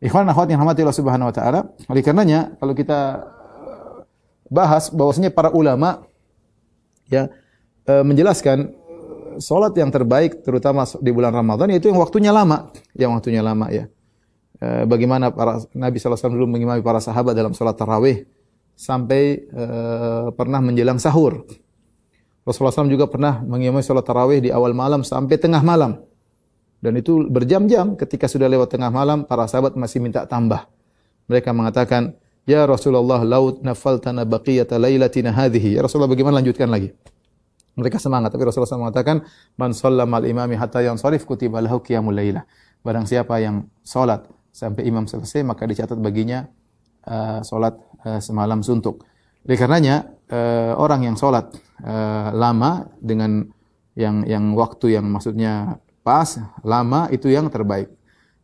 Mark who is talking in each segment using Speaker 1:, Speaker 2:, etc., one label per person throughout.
Speaker 1: Ikhwan akhwat yang rahmati Allah Subhanahu wa taala, oleh karenanya kalau kita eh, bahas bahwasanya para ulama ya eh, menjelaskan eh, salat yang terbaik terutama di bulan Ramadan yaitu yang waktunya lama, yang waktunya lama ya. Bagaimana para Nabi SAW dulu mengimami para sahabat dalam salat tarawih sampai pernah menjelang sahur. Rasulullah SAW juga pernah mengimami salat tarawih di awal malam sampai tengah malam. Dan itu berjam-jam ketika sudah lewat tengah malam, para sahabat masih minta tambah. Mereka mengatakan, Ya Rasulullah, laut nafaltana baqiyata laylatina hadhihi. Ya Rasulullah, bagaimana lanjutkan lagi? Mereka semangat, tapi Rasulullah SAW mengatakan, Man sallam al imami hatta yang sarif kutiba lahu qiyamul Barang siapa yang sholat sampai imam selesai, maka dicatat baginya uh, sholat uh, semalam suntuk. Oleh karenanya, uh, orang yang sholat uh, lama dengan yang yang waktu yang maksudnya pas, lama itu yang terbaik.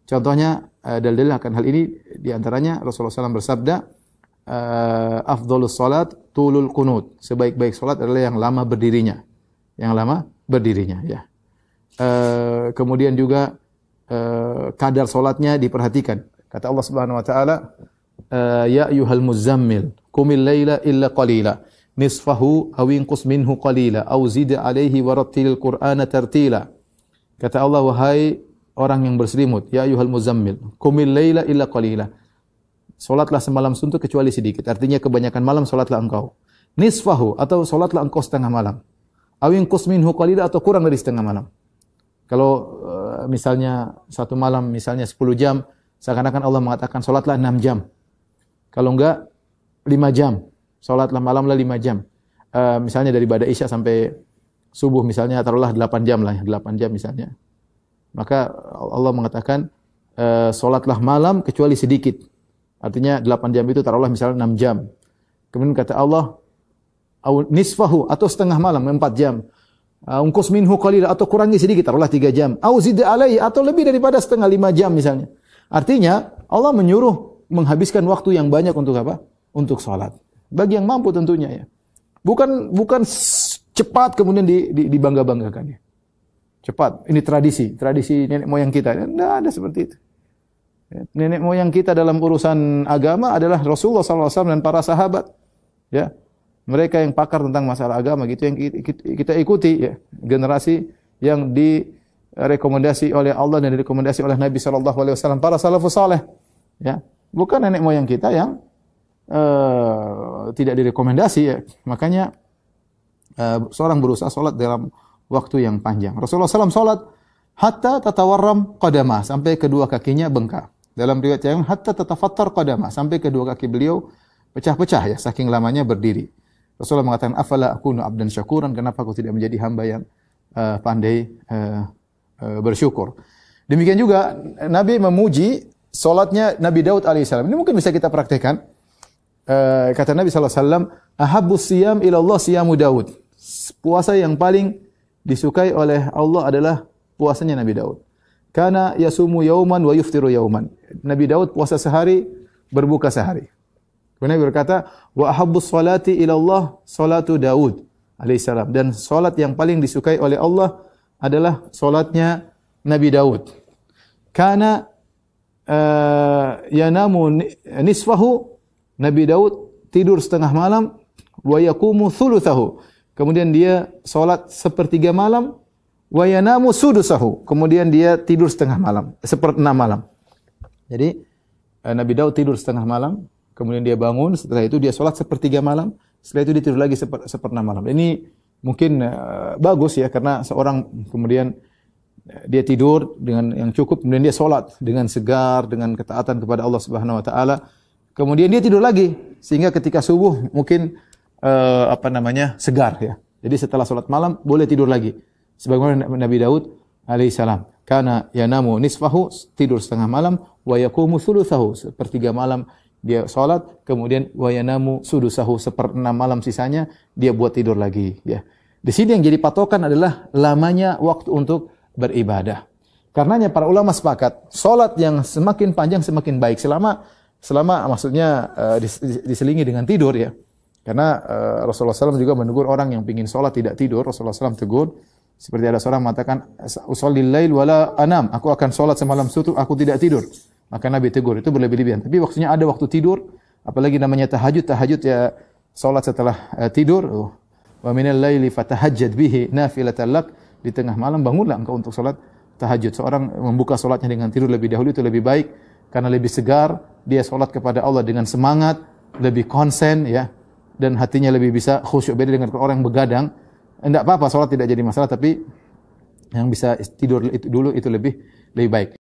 Speaker 1: Contohnya eh, dalil dalil akan hal ini diantaranya Rasulullah SAW bersabda, eh, afdolus salat tulul kunut. Sebaik-baik salat adalah yang lama berdirinya. Yang lama berdirinya ya. Eh, kemudian juga kadar salatnya diperhatikan. Kata Allah Subhanahu wa taala, ya ayyuhal muzammil qumil laila illa qalila nisfahu awinkus minhu qalila aw alaihi warattilil qur'ana tartila Kata Allah, wahai orang yang berselimut, ya ayuhal muzammil, kumil laila illa qalila. Salatlah semalam suntuk kecuali sedikit. Artinya kebanyakan malam salatlah engkau. Nisfahu atau salatlah engkau setengah malam. Awin kusminhu qalila atau kurang dari setengah malam. Kalau eh, misalnya satu malam misalnya 10 jam, seakan-akan Allah mengatakan salatlah 6 jam. Kalau enggak 5 jam. Salatlah malamlah 5 jam. Uh, misalnya dari Bada Isya sampai subuh misalnya taruhlah 8 jam lah 8 ya, jam misalnya. Maka Allah mengatakan e, eh, solatlah malam kecuali sedikit. Artinya 8 jam itu taruhlah misalnya 6 jam. Kemudian kata Allah nisfahu atau setengah malam 4 jam. Ungkus minhu qalil atau kurangi sedikit taruhlah 3 jam. Au zid alai atau lebih daripada setengah 5 jam misalnya. Artinya Allah menyuruh menghabiskan waktu yang banyak untuk apa? Untuk salat. Bagi yang mampu tentunya ya. Bukan bukan cepat kemudian di, di, dibangga-banggakannya. Cepat. Ini tradisi, tradisi nenek moyang kita. Tidak ada seperti itu. Ya, nenek moyang kita dalam urusan agama adalah Rasulullah SAW dan para sahabat. Ya, mereka yang pakar tentang masalah agama gitu yang kita ikuti ya generasi yang direkomendasi oleh Allah dan direkomendasi oleh Nabi sallallahu alaihi wasallam para salafus saleh ya bukan nenek moyang kita yang uh, tidak direkomendasi ya makanya Eh, seorang berusaha sholat dalam waktu yang panjang. Rasulullah SAW sholat hatta tatawarram qadama sampai kedua kakinya bengkak. Dalam riwayat yang hatta tatafattar qadama sampai kedua kaki beliau pecah-pecah ya saking lamanya berdiri. Rasulullah mengatakan afala akunu abdan syakuran kenapa aku tidak menjadi hamba yang uh, pandai uh, uh, bersyukur. Demikian juga Nabi memuji solatnya Nabi Daud alaihissalam. Ini mungkin bisa kita praktekkan. Uh, kata Nabi sallallahu alaihi wasallam, "Ahabbu siyam ila Allah siyamu Daud." Puasa yang paling disukai oleh Allah adalah puasanya Nabi Daud. Karena yasumu yauman wa yuftiru yauman. Nabi Daud puasa sehari, berbuka sehari. Kemudian berkata, wa ahabbus salati ila Allah salatu Daud alaihissalam. Dan salat yang paling disukai oleh Allah adalah salatnya Nabi Daud. Karena uh, eh, yanamu nisfahu Nabi Daud tidur setengah malam wa yaqumu thuluthahu Kemudian dia solat sepertiga malam, wayanamu sudusahu. Kemudian dia tidur setengah malam, enam malam. Jadi eh, Nabi Daud tidur setengah malam, kemudian dia bangun, setelah itu dia solat sepertiga malam, setelah itu dia tidur lagi seper, enam malam. Ini mungkin uh, bagus ya karena seorang kemudian eh, dia tidur dengan yang cukup kemudian dia solat dengan segar dengan ketaatan kepada Allah Subhanahu wa taala kemudian dia tidur lagi sehingga ketika subuh mungkin uh, apa namanya segar ya. Jadi setelah sholat malam boleh tidur lagi. Sebagaimana Nabi Daud alaihissalam. Karena ya namu nisfahu tidur setengah malam wayakumu yakumu thuluthahu sepertiga malam dia sholat kemudian wayanamu yanamu sudusahu enam malam sisanya dia buat tidur lagi ya. Di sini yang jadi patokan adalah lamanya waktu untuk beribadah. Karenanya para ulama sepakat sholat yang semakin panjang semakin baik selama selama maksudnya uh, diselingi dengan tidur ya. Karena uh, Rasulullah SAW juga menegur orang yang ingin sholat tidak tidur. Rasulullah SAW tegur. Seperti ada seorang mengatakan, Usolil lail wala anam. Aku akan sholat semalam sutu, aku tidak tidur. Maka Nabi tegur. Itu berlebih-lebihan. Tapi waktunya ada waktu tidur. Apalagi namanya tahajud. Tahajud ya sholat setelah uh, tidur. Uh. Wa minal laili fatahajjad bihi nafilatan lak. Di tengah malam bangunlah engkau untuk sholat tahajud. Seorang membuka sholatnya dengan tidur lebih dahulu itu lebih baik. Karena lebih segar. Dia sholat kepada Allah dengan semangat. Lebih konsen ya dan hatinya lebih bisa khusyuk beda dengan orang yang begadang. Tidak apa-apa salat tidak jadi masalah tapi yang bisa tidur itu dulu itu lebih lebih baik.